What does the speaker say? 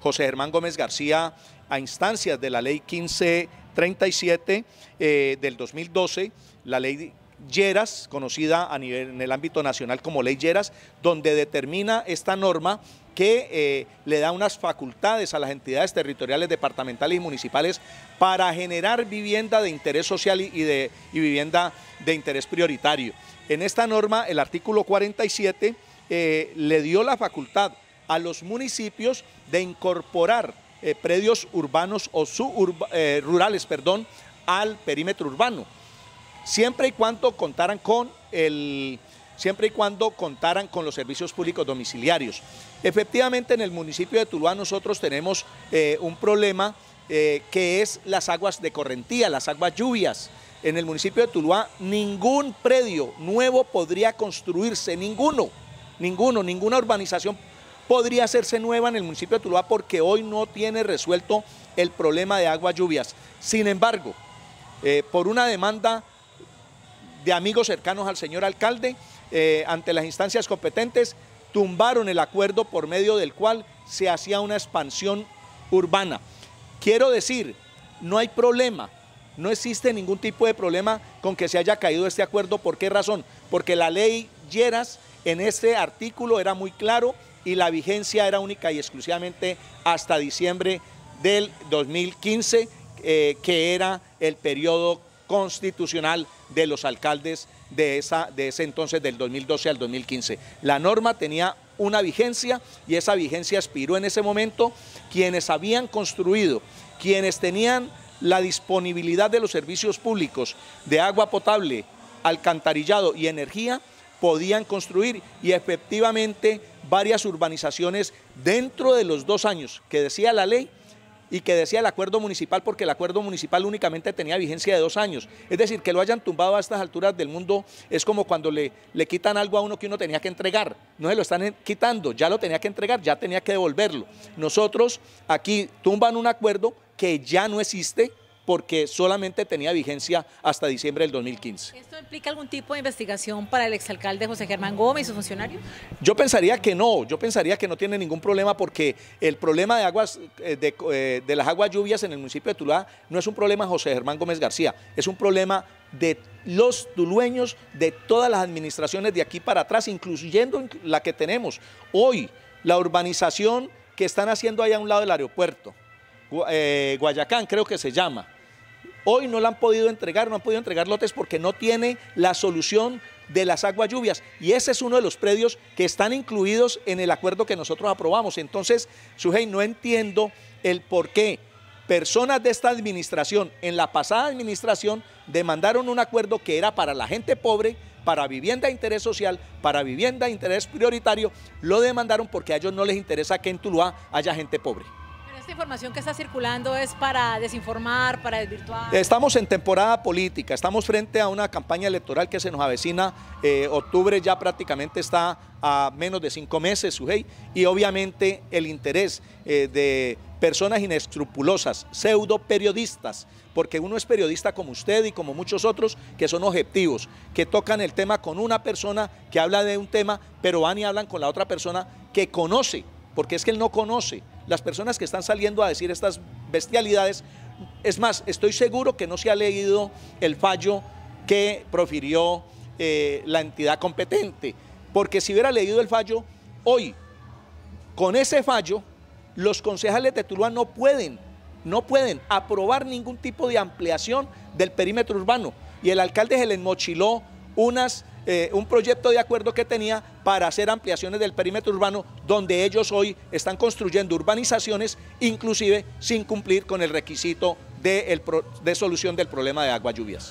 José Germán Gómez García a instancias de la ley 1537 eh, del 2012, la ley Lleras, conocida a nivel, en el ámbito nacional como ley Lleras, donde determina esta norma que eh, le da unas facultades a las entidades territoriales, departamentales y municipales para generar vivienda de interés social y, de, vivienda de interés prioritario. En esta norma, el artículo 47 eh, le dio la facultad a los municipios de incorporar eh, predios urbanos o eh, rurales perdón, al perímetro urbano, siempre y cuando contaran con el siempre y cuando con los servicios públicos domiciliarios. Efectivamente, en el municipio de Tuluá nosotros tenemos eh, un problema que es las aguas de correntía, las aguas lluvias en el municipio de Tuluá, ningún predio nuevo podría construirse, ninguno, ninguno, ninguna urbanización podría hacerse nueva en el municipio de Tuluá porque hoy no tiene resuelto el problema de aguas lluvias. Sin embargo, eh, por una demanda de amigos cercanos al señor alcalde, eh, ante las instancias competentes, tumbaron el acuerdo por medio del cual se hacía una expansión urbana. Quiero decir, no hay problema, no existe ningún tipo de problema con que se haya caído este acuerdo. ¿Por qué razón? Porque la ley Lleras en este artículo era muy claro y la vigencia era única y exclusivamente hasta diciembre del 2015, eh, que era el periodo constitucional de los alcaldes de, esa, de ese entonces, del 2012 al 2015. La norma tenía una vigencia y esa vigencia expiró en ese momento. Quienes habían construido, quienes tenían la disponibilidad de los servicios públicos de agua potable, alcantarillado y energía, podían construir y efectivamente varias urbanizaciones dentro de los dos años que decía la ley y que decía el acuerdo municipal, porque el acuerdo municipal únicamente tenía vigencia de dos años. Es decir, que lo hayan tumbado a estas alturas del mundo es como cuando le, le quitan algo a uno que uno tenía que entregar. No se lo están quitando, ya lo tenía que entregar, ya tenía que devolverlo. Nosotros aquí tumban un acuerdo que ya no existe, porque solamente tenía vigencia hasta diciembre del 2015. ¿Esto implica algún tipo de investigación para el exalcalde José Germán Gómez y sus funcionarios? Yo pensaría que no, yo pensaría que no tiene ningún problema porque el problema de aguas eh, eh, de, las aguas lluvias en el municipio de Tuluá no es un problema José Germán Gómez García, es un problema de los tulueños de todas las administraciones de aquí para atrás, incluyendo la que tenemos hoy, la urbanización que están haciendo allá a un lado del aeropuerto, eh, Guayacán creo que se llama, Hoy no la han podido entregar, no han podido entregar lotes porque no tiene la solución de las aguas lluvias. Y ese es uno de los predios que están incluidos en el acuerdo que nosotros aprobamos. Entonces, Sujei, no entiendo el por qué personas de esta administración, en la pasada administración, demandaron un acuerdo que era para la gente pobre, para vivienda de interés social, para vivienda de interés prioritario, lo demandaron porque a ellos no les interesa que en Tuluá haya gente pobre esta información que está circulando es para desinformar, para desvirtuar. Estamos en temporada política, estamos frente a una campaña electoral que se nos avecina. Eh, octubre ya prácticamente está a menos de cinco meses, Sujei, y obviamente el interés eh, de personas inescrupulosas, pseudo periodistas, porque uno es periodista como usted y como muchos otros que son objetivos, que tocan el tema con una persona que habla de un tema, pero van y hablan con la otra persona que conoce, porque es que él no conoce, las personas que están saliendo a decir estas bestialidades. Es más, estoy seguro que no se ha leído el fallo que profirió eh, la entidad competente, porque si hubiera leído el fallo hoy, con ese fallo, los concejales de Tuluá no pueden, no pueden aprobar ningún tipo de ampliación del perímetro urbano. Y el alcalde se le unas eh, un proyecto de acuerdo que tenía para hacer ampliaciones del perímetro urbano, donde ellos hoy están construyendo urbanizaciones, inclusive sin cumplir con el requisito de, de solución del problema de agua lluvias.